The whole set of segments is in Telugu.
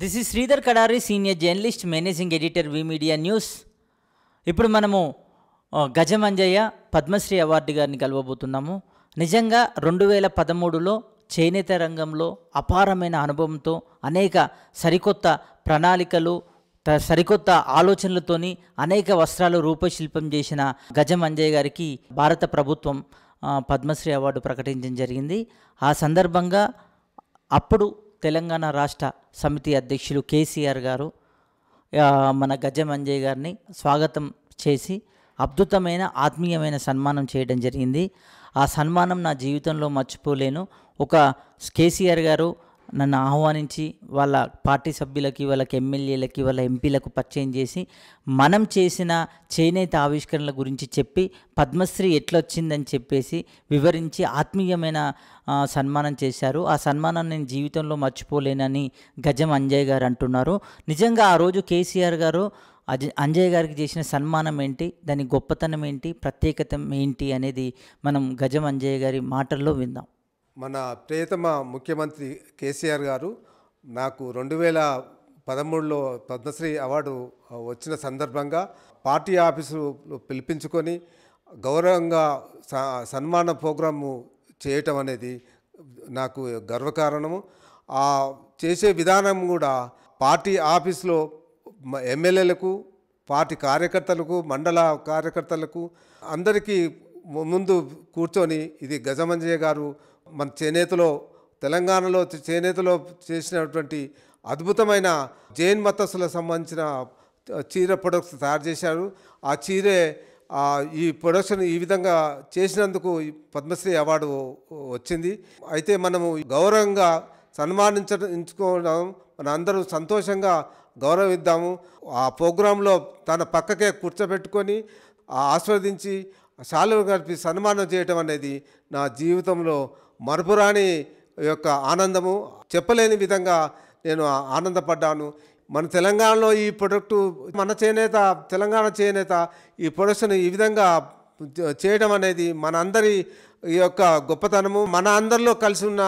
this is Sridhar Kadari senior journalist managing editor V media news ఇప్పుడు మనము గజమంజయ్య పద్మశ్రీ అవార్డు గారిని కలవబోతున్నాము నిజంగా రెండు వేల పదమూడులో చేనేత రంగంలో అపారమైన అనుభవంతో అనేక సరికొత్త ప్రణాళికలు సరికొత్త ఆలోచనలతోని అనేక వస్త్రాలు రూపశిల్పం చేసిన గజమంజయ్య గారికి భారత ప్రభుత్వం పద్మశ్రీ అవార్డు ప్రకటించడం జరిగింది ఆ సందర్భంగా అప్పుడు తెలంగాణ రాష్ట్ర సమితి అధ్యక్షులు కేసీఆర్ గారు మన గజం అంజయ్ గారిని స్వాగతం చేసి అద్భుతమైన ఆత్మీయమైన సన్మానం చేయడం జరిగింది ఆ సన్మానం నా జీవితంలో మర్చిపోలేను ఒక కేసీఆర్ గారు నన్ను ఆహ్వానించి వాళ్ళ పార్టీ సభ్యులకి వాళ్ళకి ఎమ్మెల్యేలకి వాళ్ళ ఎంపీలకు పరిచయం చేసి మనం చేసిన చేనేత ఆవిష్కరణల గురించి చెప్పి పద్మశ్రీ ఎట్లొచ్చిందని చెప్పేసి వివరించి ఆత్మీయమైన సన్మానం చేశారు ఆ సన్మానం నేను జీవితంలో మర్చిపోలేనని గజం అంజయ్ గారు అంటున్నారు నిజంగా ఆ రోజు కేసీఆర్ గారు అజ అంజయ్ గారికి చేసిన సన్మానం ఏంటి దాని గొప్పతనం ఏంటి ప్రత్యేకత ఏంటి అనేది మనం గజం అంజయ్ గారి మాటల్లో విందాం మన ప్రియతమ ముఖ్యమంత్రి కేసీఆర్ గారు నాకు రెండు వేల పదమూడులో పద్మశ్రీ అవార్డు వచ్చిన సందర్భంగా పార్టీ ఆఫీసు పిలిపించుకొని గౌరవంగా సన్మాన ప్రోగ్రాము చేయటం అనేది నాకు గర్వకారణము ఆ చేసే విధానం కూడా పార్టీ ఆఫీస్లో ఎమ్మెల్యేలకు పార్టీ కార్యకర్తలకు మండల కార్యకర్తలకు అందరికీ ముందు కూర్చొని ఇది గజమంజయ్య గారు మన చేనేతలో తెలంగాణలో చేనేతలో చేసినటువంటి అద్భుతమైన జైన్ మతస్సులకు సంబంధించిన చీర ప్రొడక్ట్స్ తయారు చేశారు ఆ చీరే ఈ ప్రొడక్షన్ ఈ విధంగా చేసినందుకు పద్మశ్రీ అవార్డు వచ్చింది అయితే మనము గౌరవంగా సన్మానించుకోవడం మన అందరూ సంతోషంగా గౌరవిద్దాము ఆ ప్రోగ్రాంలో తన పక్కకే కూర్చోబెట్టుకొని ఆస్వాదించి శాలు గడిపి సన్మానం చేయటం అనేది నా జీవితంలో మరపురాని యొక్క ఆనందము చెప్పలేని విధంగా నేను ఆనందపడ్డాను మన తెలంగాణలో ఈ ప్రొడక్టు మన చేనేత తెలంగాణ చేనేత ఈ ప్రొడక్షన్ ఈ విధంగా చేయడం అనేది మన అందరి యొక్క గొప్పతనము మన అందరిలో కలిసి ఉన్న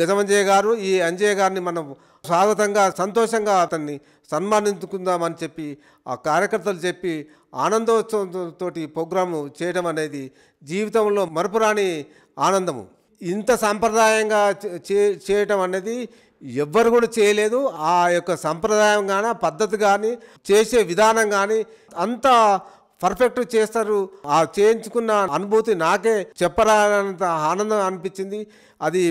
గజమంజయ్య గారు ఈ అంజయ్య గారిని మనం స్వాగతంగా సంతోషంగా అతన్ని సన్మానించుకుందామని చెప్పి ఆ కార్యకర్తలు చెప్పి ఆనందోత్సవంతో ప్రోగ్రాము చేయడం అనేది జీవితంలో మరపురాని ఆనందము ఇంత సాంప్రదాయంగా చేయటం అనేది ఎవ్వరు కూడా చేయలేదు ఆ యొక్క సంప్రదాయం కానీ పద్ధతి కానీ చేసే విధానం కానీ అంత పర్ఫెక్ట్ చేస్తారు ఆ చేయించుకున్న అనుభూతి నాకే చెప్పరానంత ఆనందం అనిపించింది అది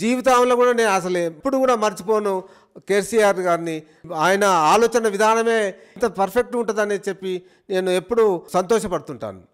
జీవితంలో కూడా నేను అసలు ఎప్పుడు కూడా మర్చిపోను కేసీఆర్ గారిని ఆయన ఆలోచన విధానమే ఇంత పర్ఫెక్ట్ ఉంటుందని చెప్పి నేను ఎప్పుడు సంతోషపడుతుంటాను